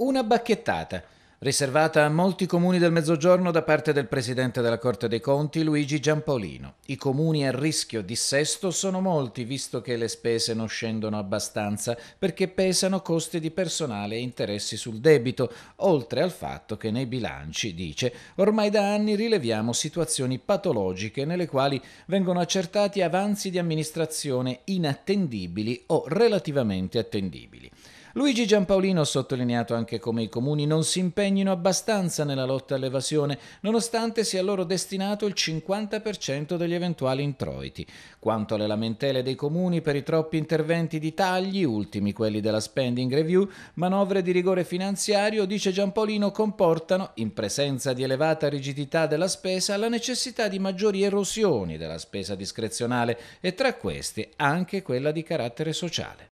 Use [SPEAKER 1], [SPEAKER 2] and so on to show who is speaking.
[SPEAKER 1] Una bacchettata riservata a molti comuni del Mezzogiorno da parte del Presidente della Corte dei Conti Luigi Giampolino. I comuni a rischio dissesto sono molti, visto che le spese non scendono abbastanza, perché pesano costi di personale e interessi sul debito, oltre al fatto che nei bilanci, dice, ormai da anni rileviamo situazioni patologiche nelle quali vengono accertati avanzi di amministrazione inattendibili o relativamente attendibili. Luigi Giampaolino ha sottolineato anche come i comuni non si impegnino abbastanza nella lotta all'evasione, nonostante sia loro destinato il 50% degli eventuali introiti. Quanto alle lamentele dei comuni per i troppi interventi di tagli, ultimi quelli della spending review, manovre di rigore finanziario, dice Giampaolino, comportano, in presenza di elevata rigidità della spesa, la necessità di maggiori erosioni della spesa discrezionale e tra queste anche quella di carattere sociale.